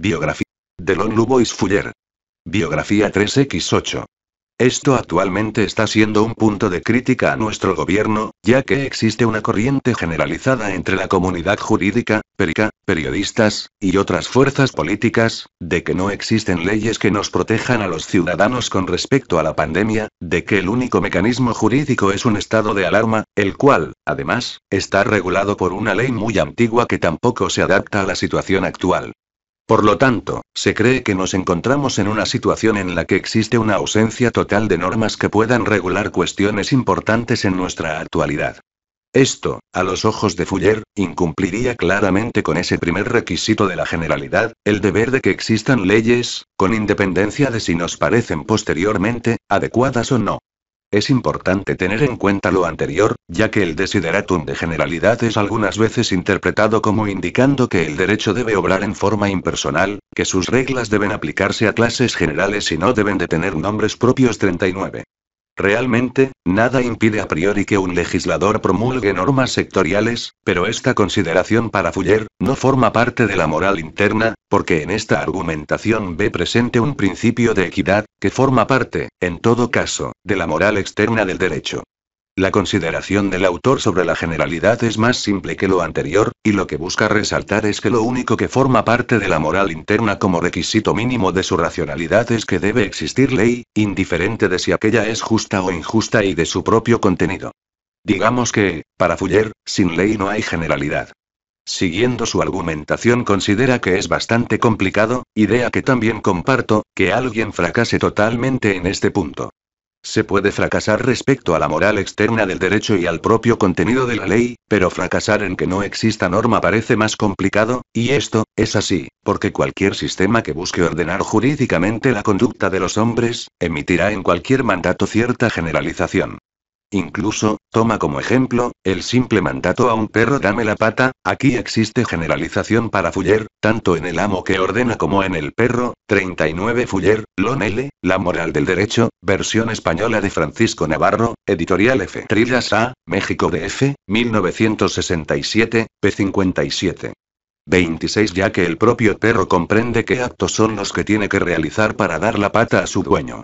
Biografía de Lon Fuller. Biografía 3x8. Esto actualmente está siendo un punto de crítica a nuestro gobierno, ya que existe una corriente generalizada entre la comunidad jurídica, perica, periodistas, y otras fuerzas políticas, de que no existen leyes que nos protejan a los ciudadanos con respecto a la pandemia, de que el único mecanismo jurídico es un estado de alarma, el cual, además, está regulado por una ley muy antigua que tampoco se adapta a la situación actual. Por lo tanto, se cree que nos encontramos en una situación en la que existe una ausencia total de normas que puedan regular cuestiones importantes en nuestra actualidad. Esto, a los ojos de Fuller, incumpliría claramente con ese primer requisito de la generalidad, el deber de que existan leyes, con independencia de si nos parecen posteriormente, adecuadas o no. Es importante tener en cuenta lo anterior, ya que el desideratum de generalidad es algunas veces interpretado como indicando que el derecho debe obrar en forma impersonal, que sus reglas deben aplicarse a clases generales y no deben de tener nombres propios 39. Realmente, nada impide a priori que un legislador promulgue normas sectoriales, pero esta consideración para Fuller no forma parte de la moral interna, porque en esta argumentación ve presente un principio de equidad, que forma parte, en todo caso, de la moral externa del derecho. La consideración del autor sobre la generalidad es más simple que lo anterior, y lo que busca resaltar es que lo único que forma parte de la moral interna como requisito mínimo de su racionalidad es que debe existir ley, indiferente de si aquella es justa o injusta y de su propio contenido. Digamos que, para Fuller, sin ley no hay generalidad. Siguiendo su argumentación considera que es bastante complicado, idea que también comparto, que alguien fracase totalmente en este punto. Se puede fracasar respecto a la moral externa del derecho y al propio contenido de la ley, pero fracasar en que no exista norma parece más complicado, y esto, es así, porque cualquier sistema que busque ordenar jurídicamente la conducta de los hombres, emitirá en cualquier mandato cierta generalización. Incluso, toma como ejemplo, el simple mandato a un perro dame la pata, aquí existe generalización para Fuller, tanto en el amo que ordena como en el perro, 39 Fuller, Lon La moral del derecho, versión española de Francisco Navarro, editorial F. Trillas A., México DF, 1967, p. 57. 26 Ya que el propio perro comprende qué actos son los que tiene que realizar para dar la pata a su dueño.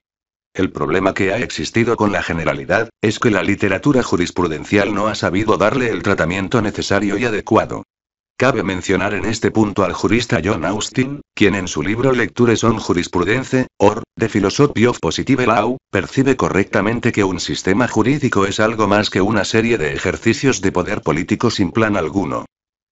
El problema que ha existido con la generalidad, es que la literatura jurisprudencial no ha sabido darle el tratamiento necesario y adecuado. Cabe mencionar en este punto al jurista John Austin, quien en su libro Lectures on Jurisprudence, or, The Philosophy of Positive Law, percibe correctamente que un sistema jurídico es algo más que una serie de ejercicios de poder político sin plan alguno.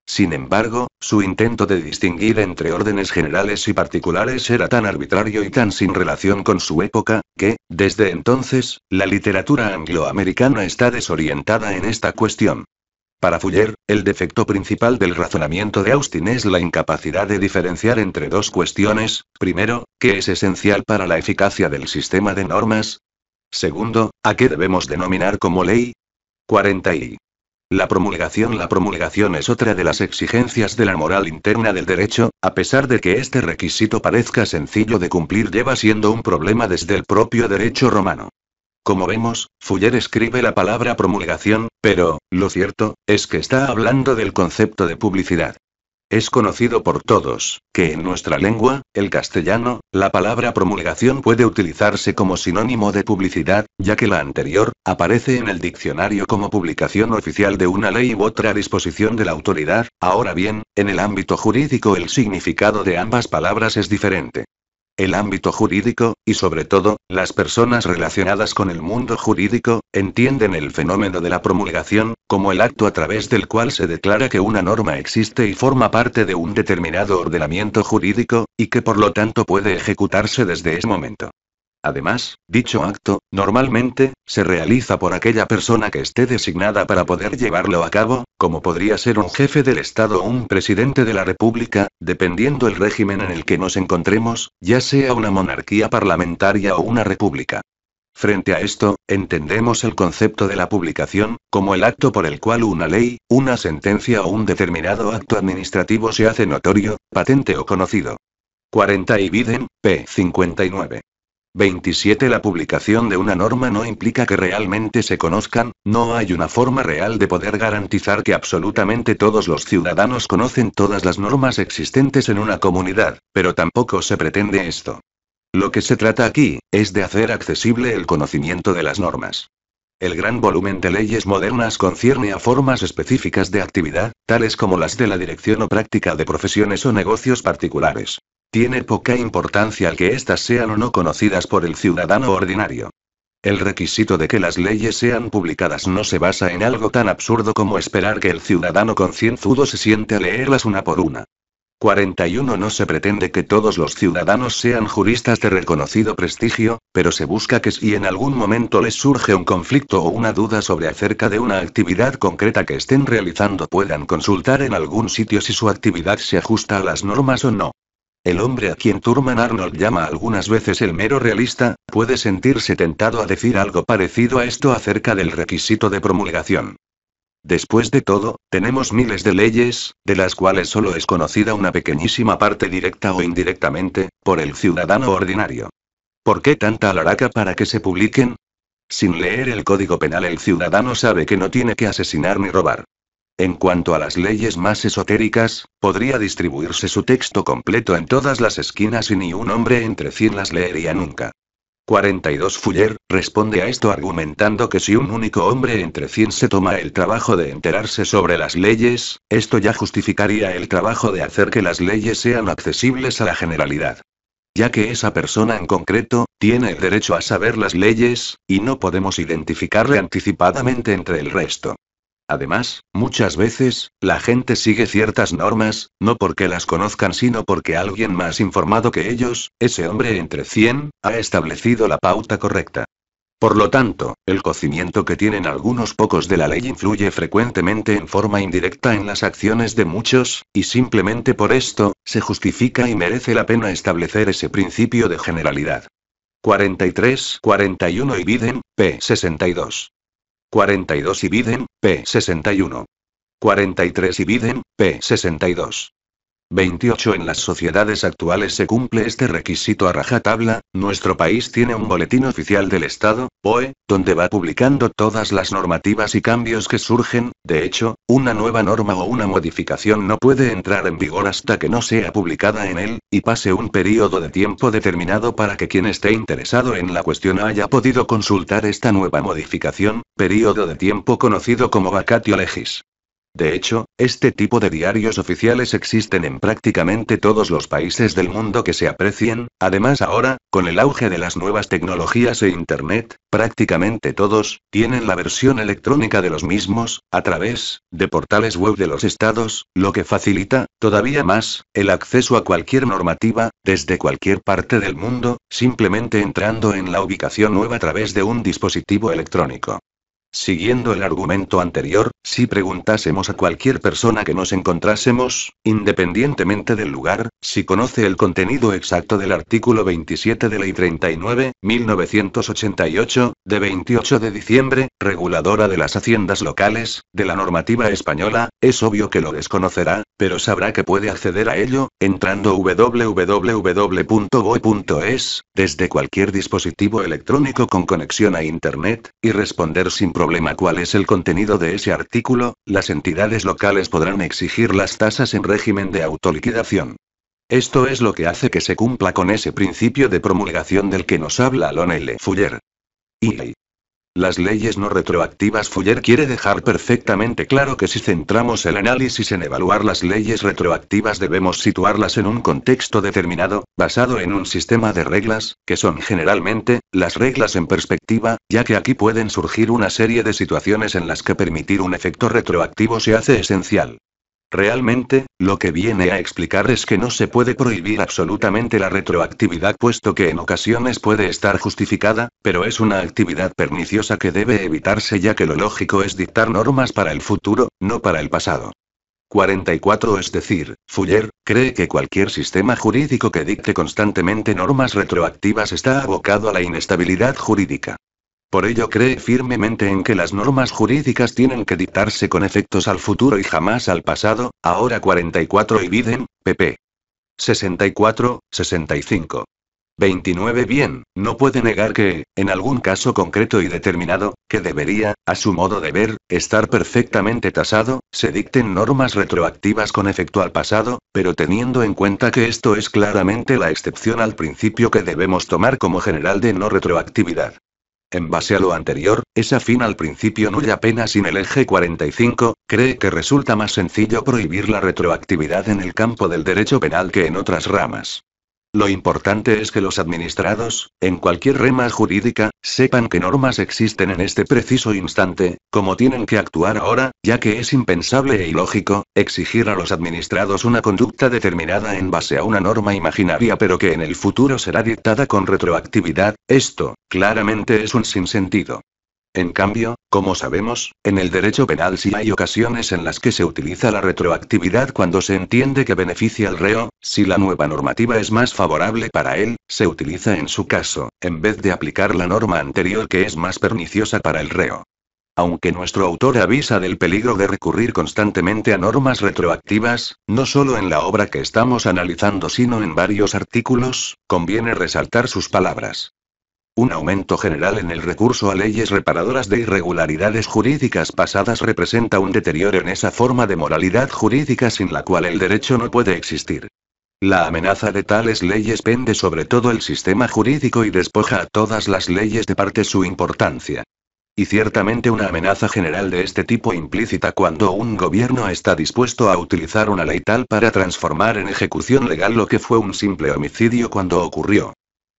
Sin embargo, su intento de distinguir entre órdenes generales y particulares era tan arbitrario y tan sin relación con su época, que, desde entonces, la literatura angloamericana está desorientada en esta cuestión. Para Fuller, el defecto principal del razonamiento de Austin es la incapacidad de diferenciar entre dos cuestiones, primero, qué es esencial para la eficacia del sistema de normas, segundo, a qué debemos denominar como ley. 40 y la promulgación La promulgación es otra de las exigencias de la moral interna del derecho, a pesar de que este requisito parezca sencillo de cumplir lleva siendo un problema desde el propio derecho romano. Como vemos, Fuller escribe la palabra promulgación, pero, lo cierto, es que está hablando del concepto de publicidad. Es conocido por todos, que en nuestra lengua, el castellano, la palabra promulgación puede utilizarse como sinónimo de publicidad, ya que la anterior, aparece en el diccionario como publicación oficial de una ley u otra disposición de la autoridad, ahora bien, en el ámbito jurídico el significado de ambas palabras es diferente el ámbito jurídico, y sobre todo, las personas relacionadas con el mundo jurídico, entienden el fenómeno de la promulgación, como el acto a través del cual se declara que una norma existe y forma parte de un determinado ordenamiento jurídico, y que por lo tanto puede ejecutarse desde ese momento. Además, dicho acto, normalmente, se realiza por aquella persona que esté designada para poder llevarlo a cabo, como podría ser un jefe del Estado o un presidente de la República, dependiendo el régimen en el que nos encontremos, ya sea una monarquía parlamentaria o una república. Frente a esto, entendemos el concepto de la publicación, como el acto por el cual una ley, una sentencia o un determinado acto administrativo se hace notorio, patente o conocido. 40 y Biden, p. 59. 27. La publicación de una norma no implica que realmente se conozcan, no hay una forma real de poder garantizar que absolutamente todos los ciudadanos conocen todas las normas existentes en una comunidad, pero tampoco se pretende esto. Lo que se trata aquí, es de hacer accesible el conocimiento de las normas. El gran volumen de leyes modernas concierne a formas específicas de actividad, tales como las de la dirección o práctica de profesiones o negocios particulares. Tiene poca importancia el que éstas sean o no conocidas por el ciudadano ordinario. El requisito de que las leyes sean publicadas no se basa en algo tan absurdo como esperar que el ciudadano concienzudo se siente a leerlas una por una. 41 No se pretende que todos los ciudadanos sean juristas de reconocido prestigio, pero se busca que si en algún momento les surge un conflicto o una duda sobre acerca de una actividad concreta que estén realizando puedan consultar en algún sitio si su actividad se ajusta a las normas o no. El hombre a quien Turman Arnold llama algunas veces el mero realista, puede sentirse tentado a decir algo parecido a esto acerca del requisito de promulgación. Después de todo, tenemos miles de leyes, de las cuales solo es conocida una pequeñísima parte directa o indirectamente, por el ciudadano ordinario. ¿Por qué tanta alaraca para que se publiquen? Sin leer el Código Penal el ciudadano sabe que no tiene que asesinar ni robar. En cuanto a las leyes más esotéricas, podría distribuirse su texto completo en todas las esquinas y ni un hombre entre cien las leería nunca. 42 Fuller, responde a esto argumentando que si un único hombre entre 100 se toma el trabajo de enterarse sobre las leyes, esto ya justificaría el trabajo de hacer que las leyes sean accesibles a la generalidad. Ya que esa persona en concreto, tiene el derecho a saber las leyes, y no podemos identificarle anticipadamente entre el resto. Además, muchas veces, la gente sigue ciertas normas, no porque las conozcan sino porque alguien más informado que ellos, ese hombre entre 100, ha establecido la pauta correcta. Por lo tanto, el cocimiento que tienen algunos pocos de la ley influye frecuentemente en forma indirecta en las acciones de muchos, y simplemente por esto, se justifica y merece la pena establecer ese principio de generalidad. 43, 41 y Biden, p. 62. 42 y Biden, p. 61. 43 y Biden, p. 62. 28 En las sociedades actuales se cumple este requisito a rajatabla, nuestro país tiene un boletín oficial del Estado, OE, donde va publicando todas las normativas y cambios que surgen, de hecho, una nueva norma o una modificación no puede entrar en vigor hasta que no sea publicada en él, y pase un periodo de tiempo determinado para que quien esté interesado en la cuestión haya podido consultar esta nueva modificación, periodo de tiempo conocido como vacatio legis. De hecho, este tipo de diarios oficiales existen en prácticamente todos los países del mundo que se aprecien, además ahora, con el auge de las nuevas tecnologías e Internet, prácticamente todos, tienen la versión electrónica de los mismos, a través, de portales web de los estados, lo que facilita, todavía más, el acceso a cualquier normativa, desde cualquier parte del mundo, simplemente entrando en la ubicación nueva a través de un dispositivo electrónico. Siguiendo el argumento anterior, si preguntásemos a cualquier persona que nos encontrásemos, independientemente del lugar, si conoce el contenido exacto del artículo 27 de Ley 39, 1988, de 28 de diciembre, reguladora de las haciendas locales, de la normativa española, es obvio que lo desconocerá, pero sabrá que puede acceder a ello, entrando www.goe.es, desde cualquier dispositivo electrónico con conexión a Internet, y responder sin problema problema cuál es el contenido de ese artículo, las entidades locales podrán exigir las tasas en régimen de autoliquidación. Esto es lo que hace que se cumpla con ese principio de promulgación del que nos habla L. Fuller. Y las leyes no retroactivas Fuller quiere dejar perfectamente claro que si centramos el análisis en evaluar las leyes retroactivas debemos situarlas en un contexto determinado, basado en un sistema de reglas, que son generalmente, las reglas en perspectiva, ya que aquí pueden surgir una serie de situaciones en las que permitir un efecto retroactivo se hace esencial. Realmente, lo que viene a explicar es que no se puede prohibir absolutamente la retroactividad puesto que en ocasiones puede estar justificada, pero es una actividad perniciosa que debe evitarse ya que lo lógico es dictar normas para el futuro, no para el pasado. 44 Es decir, Fuller, cree que cualquier sistema jurídico que dicte constantemente normas retroactivas está abocado a la inestabilidad jurídica. Por ello cree firmemente en que las normas jurídicas tienen que dictarse con efectos al futuro y jamás al pasado, ahora 44 y Biden, pp. 64, 65. 29 Bien, no puede negar que, en algún caso concreto y determinado, que debería, a su modo de ver, estar perfectamente tasado, se dicten normas retroactivas con efecto al pasado, pero teniendo en cuenta que esto es claramente la excepción al principio que debemos tomar como general de no retroactividad. En base a lo anterior, esa fin al principio nulla apenas sin el eje 45, cree que resulta más sencillo prohibir la retroactividad en el campo del derecho penal que en otras ramas. Lo importante es que los administrados, en cualquier rema jurídica, sepan que normas existen en este preciso instante, como tienen que actuar ahora, ya que es impensable e ilógico, exigir a los administrados una conducta determinada en base a una norma imaginaria pero que en el futuro será dictada con retroactividad, esto, claramente es un sinsentido. En cambio, como sabemos, en el derecho penal sí hay ocasiones en las que se utiliza la retroactividad cuando se entiende que beneficia al reo, si la nueva normativa es más favorable para él, se utiliza en su caso, en vez de aplicar la norma anterior que es más perniciosa para el reo. Aunque nuestro autor avisa del peligro de recurrir constantemente a normas retroactivas, no solo en la obra que estamos analizando sino en varios artículos, conviene resaltar sus palabras. Un aumento general en el recurso a leyes reparadoras de irregularidades jurídicas pasadas representa un deterioro en esa forma de moralidad jurídica sin la cual el derecho no puede existir. La amenaza de tales leyes pende sobre todo el sistema jurídico y despoja a todas las leyes de parte su importancia. Y ciertamente una amenaza general de este tipo implícita cuando un gobierno está dispuesto a utilizar una ley tal para transformar en ejecución legal lo que fue un simple homicidio cuando ocurrió.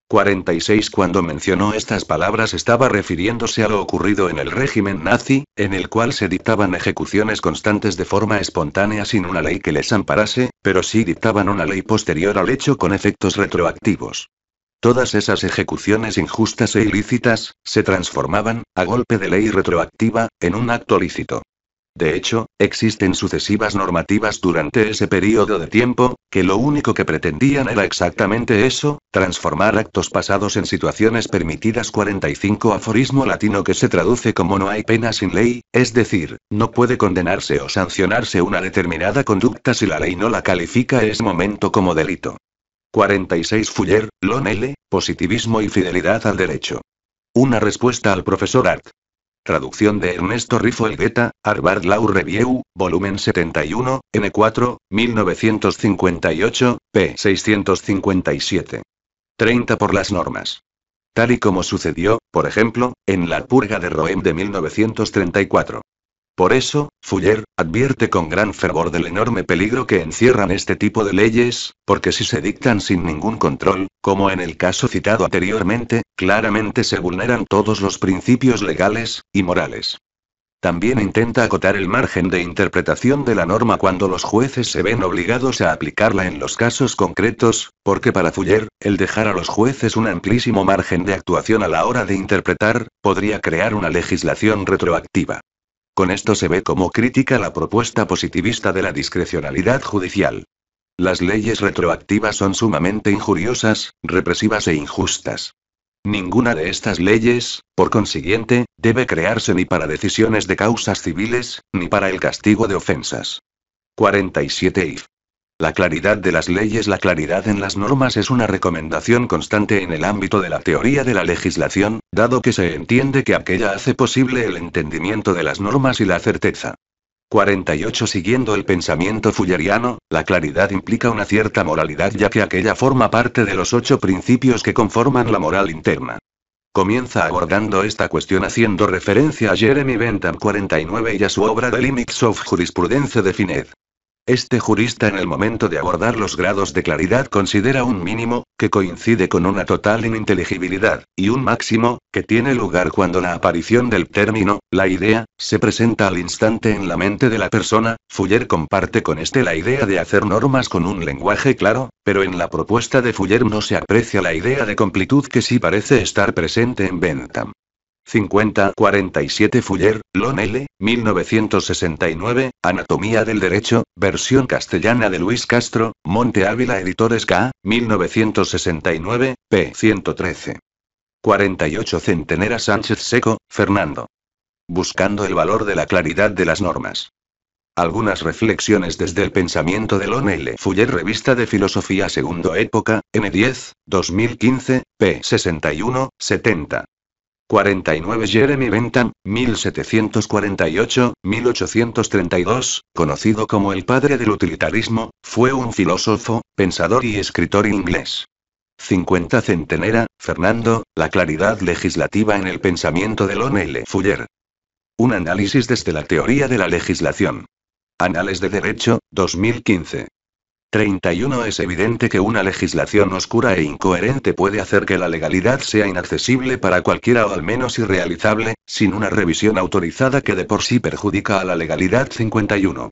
46 Cuando mencionó estas palabras estaba refiriéndose a lo ocurrido en el régimen nazi, en el cual se dictaban ejecuciones constantes de forma espontánea sin una ley que les amparase, pero sí dictaban una ley posterior al hecho con efectos retroactivos. Todas esas ejecuciones injustas e ilícitas, se transformaban, a golpe de ley retroactiva, en un acto lícito. De hecho, existen sucesivas normativas durante ese periodo de tiempo, que lo único que pretendían era exactamente eso, transformar actos pasados en situaciones permitidas 45 aforismo latino que se traduce como no hay pena sin ley, es decir, no puede condenarse o sancionarse una determinada conducta si la ley no la califica ese momento como delito. 46 Fuller, Lon positivismo y fidelidad al derecho. Una respuesta al profesor Art. Traducción de Ernesto Rifo y Beta, Harvard Law Review, volumen 71, N4, 1958, p. 657. 30 por las normas. Tal y como sucedió, por ejemplo, en la purga de Roem de 1934. Por eso, Fuller, advierte con gran fervor del enorme peligro que encierran este tipo de leyes, porque si se dictan sin ningún control, como en el caso citado anteriormente, claramente se vulneran todos los principios legales y morales. También intenta acotar el margen de interpretación de la norma cuando los jueces se ven obligados a aplicarla en los casos concretos, porque para Fuller, el dejar a los jueces un amplísimo margen de actuación a la hora de interpretar, podría crear una legislación retroactiva. Con esto se ve como crítica la propuesta positivista de la discrecionalidad judicial. Las leyes retroactivas son sumamente injuriosas, represivas e injustas. Ninguna de estas leyes, por consiguiente, debe crearse ni para decisiones de causas civiles, ni para el castigo de ofensas. 47 IF. La claridad de las leyes La claridad en las normas es una recomendación constante en el ámbito de la teoría de la legislación, dado que se entiende que aquella hace posible el entendimiento de las normas y la certeza. 48 Siguiendo el pensamiento fulleriano, la claridad implica una cierta moralidad ya que aquella forma parte de los ocho principios que conforman la moral interna. Comienza abordando esta cuestión haciendo referencia a Jeremy Bentham 49 y a su obra The Limits of Jurisprudence finez este jurista en el momento de abordar los grados de claridad considera un mínimo, que coincide con una total ininteligibilidad, y un máximo, que tiene lugar cuando la aparición del término, la idea, se presenta al instante en la mente de la persona. Fuller comparte con este la idea de hacer normas con un lenguaje claro, pero en la propuesta de Fuller no se aprecia la idea de completud que sí parece estar presente en Bentham. 50, 47 Fuller, Lon L., 1969, Anatomía del Derecho, versión castellana de Luis Castro, Monte Ávila Editores K., 1969, p. 113. 48 Centenera Sánchez Seco, Fernando. Buscando el valor de la claridad de las normas. Algunas reflexiones desde el pensamiento de Lon L. Fuller, Revista de Filosofía Segundo Época, n. 10 2015, p. 61, 70. 49 Jeremy Bentham, 1748-1832, conocido como el padre del utilitarismo, fue un filósofo, pensador y escritor inglés. 50 Centenera, Fernando, la claridad legislativa en el pensamiento de Lonel L. Fuller. Un análisis desde la teoría de la legislación. Anales de Derecho, 2015. 31. Es evidente que una legislación oscura e incoherente puede hacer que la legalidad sea inaccesible para cualquiera o al menos irrealizable, sin una revisión autorizada que de por sí perjudica a la legalidad 51.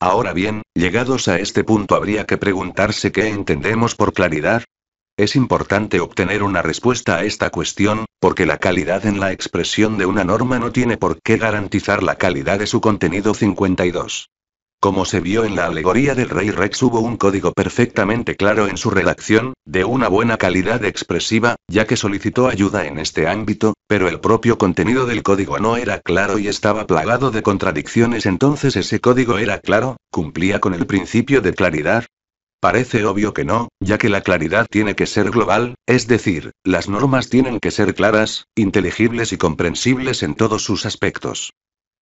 Ahora bien, llegados a este punto habría que preguntarse qué entendemos por claridad. Es importante obtener una respuesta a esta cuestión, porque la calidad en la expresión de una norma no tiene por qué garantizar la calidad de su contenido 52. Como se vio en la alegoría del rey Rex hubo un código perfectamente claro en su redacción, de una buena calidad expresiva, ya que solicitó ayuda en este ámbito, pero el propio contenido del código no era claro y estaba plagado de contradicciones entonces ese código era claro, cumplía con el principio de claridad, Parece obvio que no, ya que la claridad tiene que ser global, es decir, las normas tienen que ser claras, inteligibles y comprensibles en todos sus aspectos.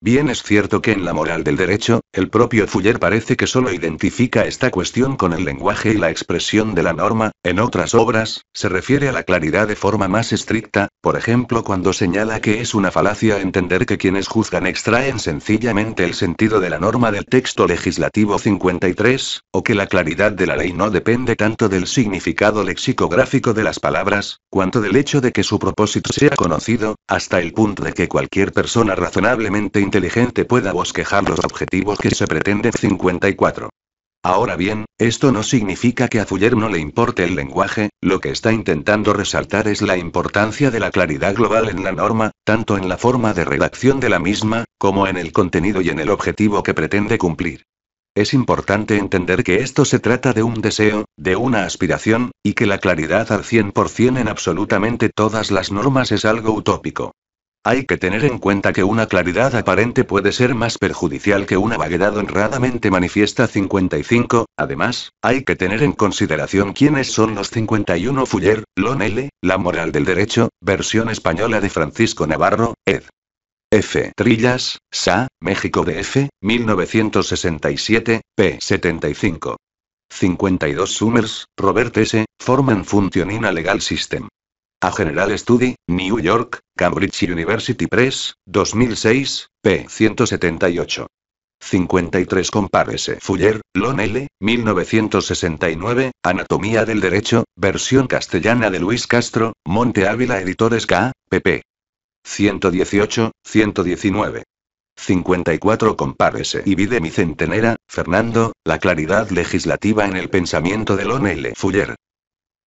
Bien es cierto que en la moral del derecho, el propio Fuller parece que solo identifica esta cuestión con el lenguaje y la expresión de la norma, en otras obras, se refiere a la claridad de forma más estricta, por ejemplo cuando señala que es una falacia entender que quienes juzgan extraen sencillamente el sentido de la norma del texto legislativo 53, o que la claridad de la ley no depende tanto del significado lexicográfico de las palabras, cuanto del hecho de que su propósito sea conocido, hasta el punto de que cualquier persona razonablemente inteligente pueda bosquejar los objetivos que se pretenden. 54. Ahora bien, esto no significa que a Fuller no le importe el lenguaje, lo que está intentando resaltar es la importancia de la claridad global en la norma, tanto en la forma de redacción de la misma, como en el contenido y en el objetivo que pretende cumplir. Es importante entender que esto se trata de un deseo, de una aspiración, y que la claridad al 100% en absolutamente todas las normas es algo utópico. Hay que tener en cuenta que una claridad aparente puede ser más perjudicial que una vaguedad honradamente manifiesta 55. Además, hay que tener en consideración quiénes son los 51 Fuller, Lon L., La moral del derecho, versión española de Francisco Navarro, ed. F. Trillas, SA, México de F, 1967, p. 75. 52 Summers, Robert S., Forman Funcionina Legal System. A General Study, New York, Cambridge University Press, 2006, p. 178. 53 Compárese Fuller, Lon L., 1969, Anatomía del Derecho, versión castellana de Luis Castro, Monte Ávila Editores K, pp. 118, 119. 54 Compárese y vide mi centenera, Fernando, la claridad legislativa en el pensamiento de Lon L. Fuller,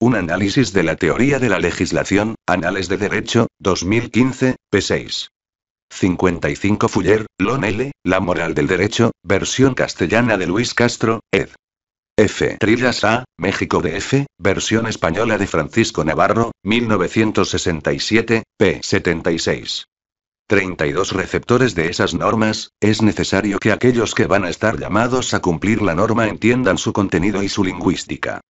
un análisis de la teoría de la legislación, Anales de Derecho, 2015, p6. 55 Fuller, Lon L., La moral del derecho, versión castellana de Luis Castro, ed. F. Trillas A, México de F, versión española de Francisco Navarro, 1967, p. 76. 32 receptores de esas normas, es necesario que aquellos que van a estar llamados a cumplir la norma entiendan su contenido y su lingüística.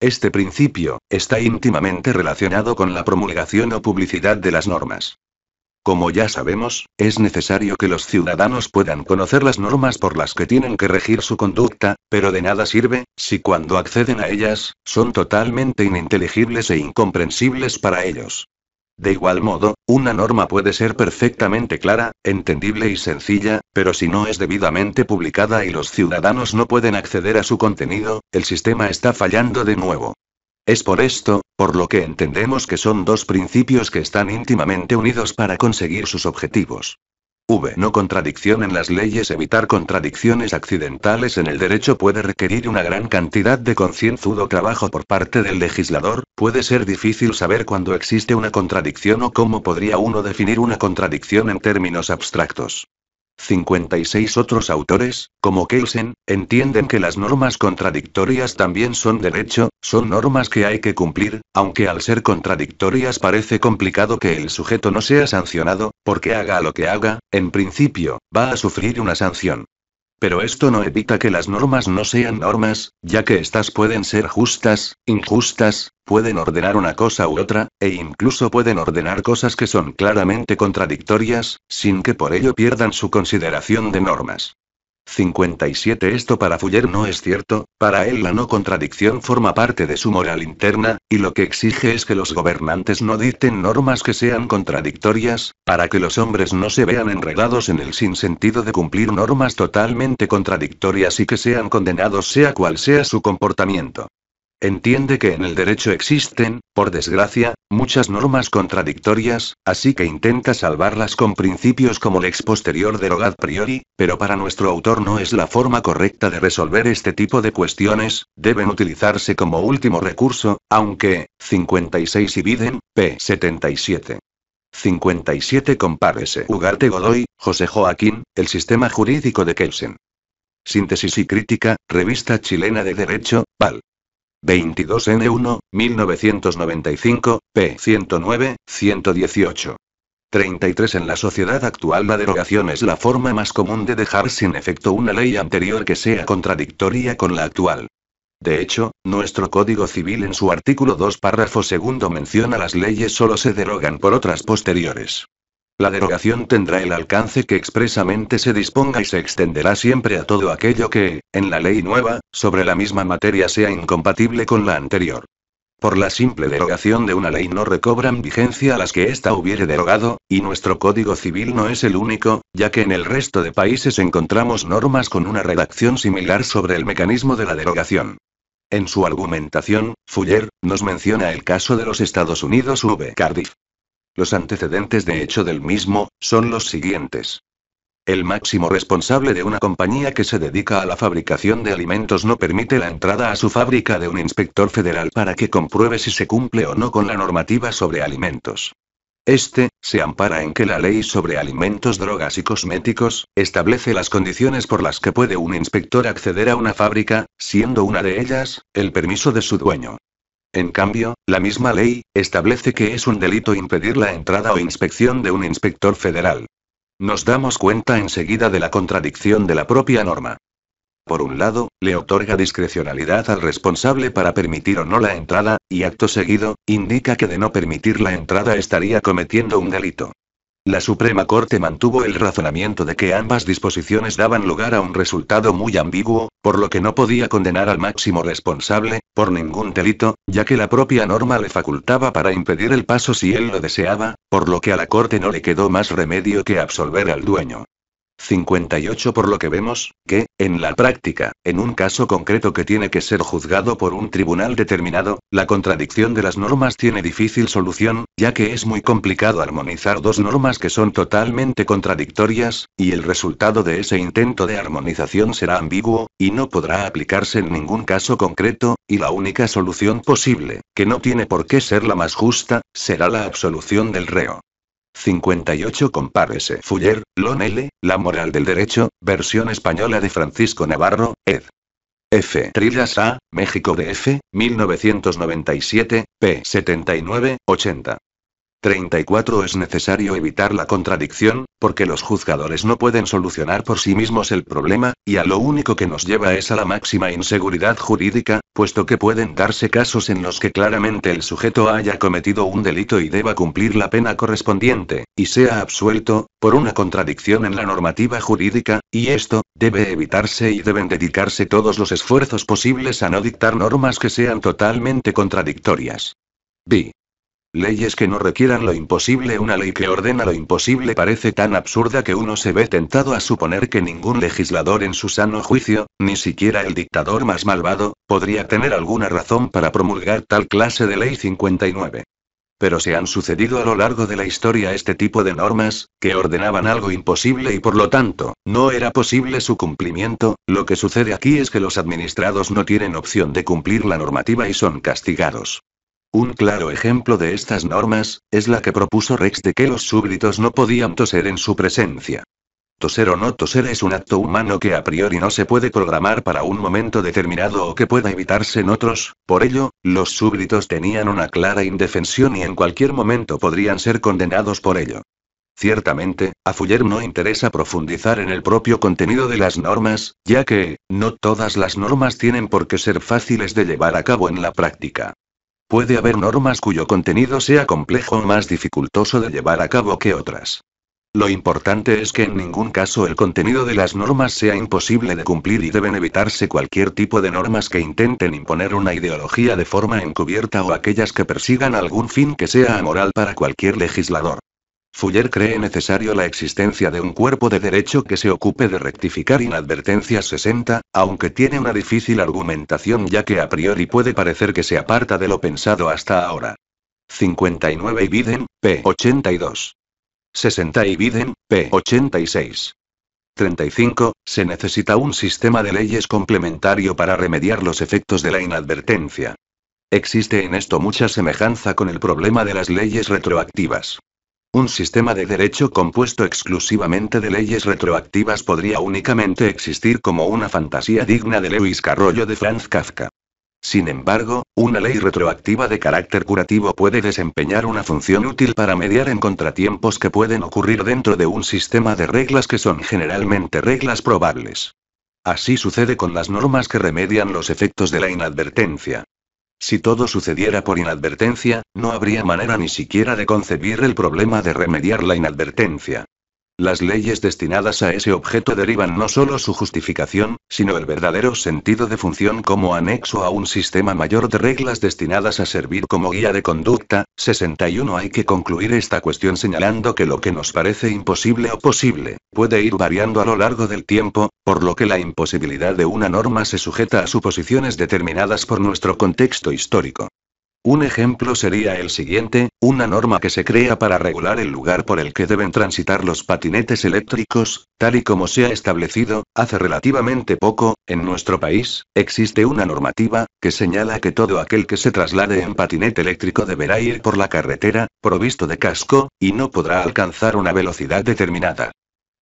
Este principio, está íntimamente relacionado con la promulgación o publicidad de las normas. Como ya sabemos, es necesario que los ciudadanos puedan conocer las normas por las que tienen que regir su conducta, pero de nada sirve, si cuando acceden a ellas, son totalmente ininteligibles e incomprensibles para ellos. De igual modo, una norma puede ser perfectamente clara, entendible y sencilla, pero si no es debidamente publicada y los ciudadanos no pueden acceder a su contenido, el sistema está fallando de nuevo. Es por esto, por lo que entendemos que son dos principios que están íntimamente unidos para conseguir sus objetivos. V. No contradicción en las leyes. Evitar contradicciones accidentales en el derecho puede requerir una gran cantidad de concienzudo trabajo por parte del legislador, puede ser difícil saber cuándo existe una contradicción o cómo podría uno definir una contradicción en términos abstractos. 56 otros autores, como Kelsen, entienden que las normas contradictorias también son derecho, son normas que hay que cumplir, aunque al ser contradictorias parece complicado que el sujeto no sea sancionado, porque haga lo que haga, en principio, va a sufrir una sanción. Pero esto no evita que las normas no sean normas, ya que éstas pueden ser justas, injustas, pueden ordenar una cosa u otra, e incluso pueden ordenar cosas que son claramente contradictorias, sin que por ello pierdan su consideración de normas. 57 Esto para Fuller no es cierto, para él la no contradicción forma parte de su moral interna, y lo que exige es que los gobernantes no dicten normas que sean contradictorias, para que los hombres no se vean enredados en el sinsentido de cumplir normas totalmente contradictorias y que sean condenados sea cual sea su comportamiento. Entiende que en el derecho existen, por desgracia, muchas normas contradictorias, así que intenta salvarlas con principios como el ex posterior derogad priori, pero para nuestro autor no es la forma correcta de resolver este tipo de cuestiones, deben utilizarse como último recurso, aunque, 56 y Biden, p. 77. 57 Compárese Ugarte Godoy, José Joaquín, El sistema jurídico de Kelsen. Síntesis y crítica, Revista Chilena de Derecho, Val. 22N1, 1995, p. 109, 118. 33 En la sociedad actual la derogación es la forma más común de dejar sin efecto una ley anterior que sea contradictoria con la actual. De hecho, nuestro Código Civil en su artículo 2 párrafo segundo menciona las leyes solo se derogan por otras posteriores. La derogación tendrá el alcance que expresamente se disponga y se extenderá siempre a todo aquello que, en la ley nueva, sobre la misma materia sea incompatible con la anterior. Por la simple derogación de una ley no recobran vigencia las que ésta hubiere derogado, y nuestro Código Civil no es el único, ya que en el resto de países encontramos normas con una redacción similar sobre el mecanismo de la derogación. En su argumentación, Fuller nos menciona el caso de los Estados Unidos v. Cardiff. Los antecedentes de hecho del mismo, son los siguientes. El máximo responsable de una compañía que se dedica a la fabricación de alimentos no permite la entrada a su fábrica de un inspector federal para que compruebe si se cumple o no con la normativa sobre alimentos. Este, se ampara en que la ley sobre alimentos, drogas y cosméticos, establece las condiciones por las que puede un inspector acceder a una fábrica, siendo una de ellas, el permiso de su dueño. En cambio, la misma ley, establece que es un delito impedir la entrada o inspección de un inspector federal. Nos damos cuenta enseguida de la contradicción de la propia norma. Por un lado, le otorga discrecionalidad al responsable para permitir o no la entrada, y acto seguido, indica que de no permitir la entrada estaría cometiendo un delito. La Suprema Corte mantuvo el razonamiento de que ambas disposiciones daban lugar a un resultado muy ambiguo, por lo que no podía condenar al máximo responsable, por ningún delito, ya que la propia norma le facultaba para impedir el paso si él lo deseaba, por lo que a la Corte no le quedó más remedio que absolver al dueño. 58 por lo que vemos, que, en la práctica, en un caso concreto que tiene que ser juzgado por un tribunal determinado, la contradicción de las normas tiene difícil solución, ya que es muy complicado armonizar dos normas que son totalmente contradictorias, y el resultado de ese intento de armonización será ambiguo, y no podrá aplicarse en ningún caso concreto, y la única solución posible, que no tiene por qué ser la más justa, será la absolución del reo. 58 Compárese Fuller, Lon L., La moral del derecho, versión española de Francisco Navarro, ed. F. Trillas A, México de F, 1997, p. 79, 80. 34. Es necesario evitar la contradicción, porque los juzgadores no pueden solucionar por sí mismos el problema, y a lo único que nos lleva es a la máxima inseguridad jurídica, puesto que pueden darse casos en los que claramente el sujeto haya cometido un delito y deba cumplir la pena correspondiente, y sea absuelto, por una contradicción en la normativa jurídica, y esto, debe evitarse y deben dedicarse todos los esfuerzos posibles a no dictar normas que sean totalmente contradictorias. B. Leyes que no requieran lo imposible, una ley que ordena lo imposible parece tan absurda que uno se ve tentado a suponer que ningún legislador en su sano juicio, ni siquiera el dictador más malvado, podría tener alguna razón para promulgar tal clase de ley 59. Pero se han sucedido a lo largo de la historia este tipo de normas, que ordenaban algo imposible y por lo tanto, no era posible su cumplimiento, lo que sucede aquí es que los administrados no tienen opción de cumplir la normativa y son castigados. Un claro ejemplo de estas normas, es la que propuso Rex de que los súbditos no podían toser en su presencia. Toser o no toser es un acto humano que a priori no se puede programar para un momento determinado o que pueda evitarse en otros, por ello, los súbditos tenían una clara indefensión y en cualquier momento podrían ser condenados por ello. Ciertamente, a Fuller no interesa profundizar en el propio contenido de las normas, ya que, no todas las normas tienen por qué ser fáciles de llevar a cabo en la práctica. Puede haber normas cuyo contenido sea complejo o más dificultoso de llevar a cabo que otras. Lo importante es que en ningún caso el contenido de las normas sea imposible de cumplir y deben evitarse cualquier tipo de normas que intenten imponer una ideología de forma encubierta o aquellas que persigan algún fin que sea amoral para cualquier legislador. Fuller cree necesario la existencia de un cuerpo de derecho que se ocupe de rectificar inadvertencias 60, aunque tiene una difícil argumentación ya que a priori puede parecer que se aparta de lo pensado hasta ahora. 59 y Biden, p. 82. 60 y Biden, p. 86. 35. Se necesita un sistema de leyes complementario para remediar los efectos de la inadvertencia. Existe en esto mucha semejanza con el problema de las leyes retroactivas. Un sistema de derecho compuesto exclusivamente de leyes retroactivas podría únicamente existir como una fantasía digna de Lewis Carroll de Franz Kafka. Sin embargo, una ley retroactiva de carácter curativo puede desempeñar una función útil para mediar en contratiempos que pueden ocurrir dentro de un sistema de reglas que son generalmente reglas probables. Así sucede con las normas que remedian los efectos de la inadvertencia. Si todo sucediera por inadvertencia, no habría manera ni siquiera de concebir el problema de remediar la inadvertencia. Las leyes destinadas a ese objeto derivan no solo su justificación, sino el verdadero sentido de función como anexo a un sistema mayor de reglas destinadas a servir como guía de conducta. 61 Hay que concluir esta cuestión señalando que lo que nos parece imposible o posible, puede ir variando a lo largo del tiempo, por lo que la imposibilidad de una norma se sujeta a suposiciones determinadas por nuestro contexto histórico. Un ejemplo sería el siguiente, una norma que se crea para regular el lugar por el que deben transitar los patinetes eléctricos, tal y como se ha establecido, hace relativamente poco, en nuestro país, existe una normativa, que señala que todo aquel que se traslade en patinete eléctrico deberá ir por la carretera, provisto de casco, y no podrá alcanzar una velocidad determinada.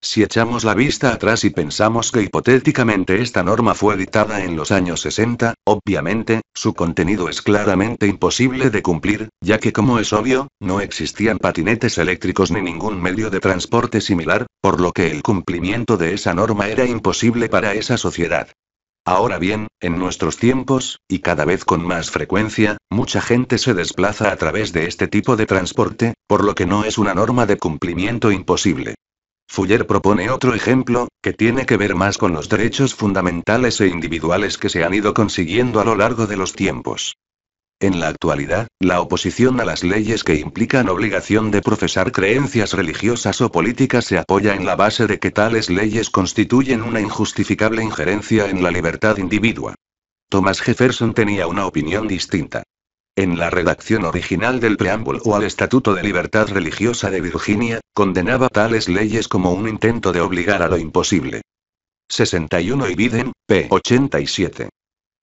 Si echamos la vista atrás y pensamos que hipotéticamente esta norma fue dictada en los años 60, obviamente, su contenido es claramente imposible de cumplir, ya que como es obvio, no existían patinetes eléctricos ni ningún medio de transporte similar, por lo que el cumplimiento de esa norma era imposible para esa sociedad. Ahora bien, en nuestros tiempos, y cada vez con más frecuencia, mucha gente se desplaza a través de este tipo de transporte, por lo que no es una norma de cumplimiento imposible. Fuller propone otro ejemplo, que tiene que ver más con los derechos fundamentales e individuales que se han ido consiguiendo a lo largo de los tiempos. En la actualidad, la oposición a las leyes que implican obligación de profesar creencias religiosas o políticas se apoya en la base de que tales leyes constituyen una injustificable injerencia en la libertad individua. Thomas Jefferson tenía una opinión distinta. En la redacción original del preámbulo al Estatuto de Libertad Religiosa de Virginia, Condenaba tales leyes como un intento de obligar a lo imposible. 61 y Biden, p. 87.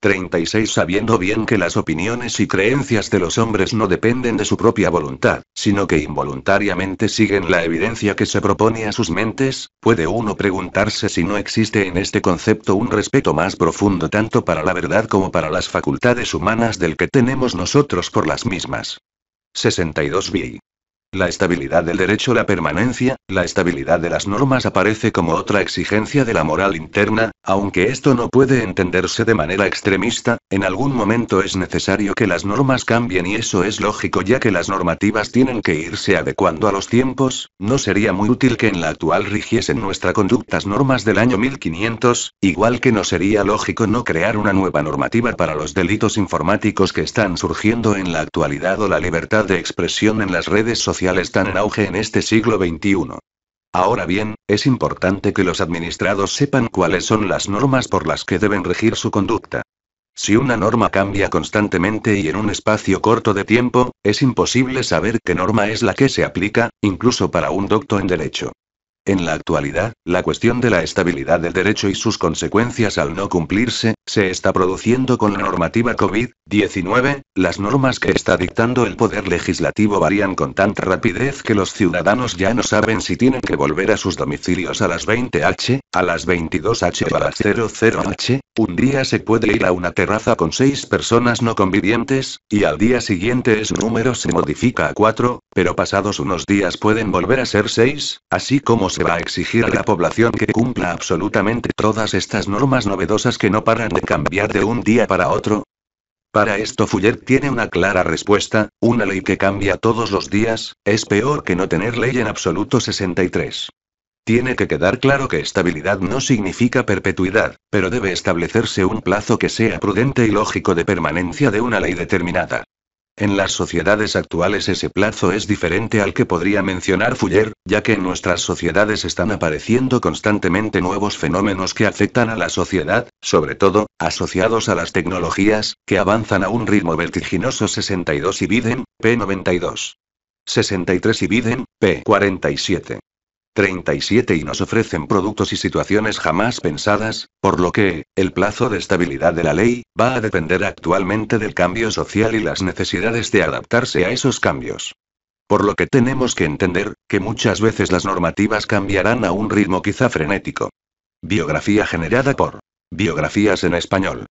36 Sabiendo bien que las opiniones y creencias de los hombres no dependen de su propia voluntad, sino que involuntariamente siguen la evidencia que se propone a sus mentes, puede uno preguntarse si no existe en este concepto un respeto más profundo tanto para la verdad como para las facultades humanas del que tenemos nosotros por las mismas. 62 Bi. La estabilidad del derecho, la permanencia, la estabilidad de las normas aparece como otra exigencia de la moral interna, aunque esto no puede entenderse de manera extremista, en algún momento es necesario que las normas cambien y eso es lógico ya que las normativas tienen que irse adecuando a los tiempos, no sería muy útil que en la actual rigiesen nuestra conductas normas del año 1500, igual que no sería lógico no crear una nueva normativa para los delitos informáticos que están surgiendo en la actualidad o la libertad de expresión en las redes sociales están en auge en este siglo XXI. Ahora bien, es importante que los administrados sepan cuáles son las normas por las que deben regir su conducta. Si una norma cambia constantemente y en un espacio corto de tiempo, es imposible saber qué norma es la que se aplica, incluso para un docto en derecho. En la actualidad, la cuestión de la estabilidad del derecho y sus consecuencias al no cumplirse, se está produciendo con la normativa COVID-19, las normas que está dictando el poder legislativo varían con tanta rapidez que los ciudadanos ya no saben si tienen que volver a sus domicilios a las 20h, a las 22h o a las 00h, un día se puede ir a una terraza con seis personas no convivientes, y al día siguiente ese número se modifica a 4, pero pasados unos días pueden volver a ser seis, así como se va a exigir a la población que cumpla absolutamente todas estas normas novedosas que no paran de cambiar de un día para otro? Para esto Fuller tiene una clara respuesta, una ley que cambia todos los días, es peor que no tener ley en absoluto 63. Tiene que quedar claro que estabilidad no significa perpetuidad, pero debe establecerse un plazo que sea prudente y lógico de permanencia de una ley determinada. En las sociedades actuales ese plazo es diferente al que podría mencionar Fuller, ya que en nuestras sociedades están apareciendo constantemente nuevos fenómenos que afectan a la sociedad, sobre todo, asociados a las tecnologías, que avanzan a un ritmo vertiginoso 62 y Biden, P92. 63 y Biden, P47. 37 y nos ofrecen productos y situaciones jamás pensadas, por lo que, el plazo de estabilidad de la ley, va a depender actualmente del cambio social y las necesidades de adaptarse a esos cambios. Por lo que tenemos que entender, que muchas veces las normativas cambiarán a un ritmo quizá frenético. Biografía generada por Biografías en español.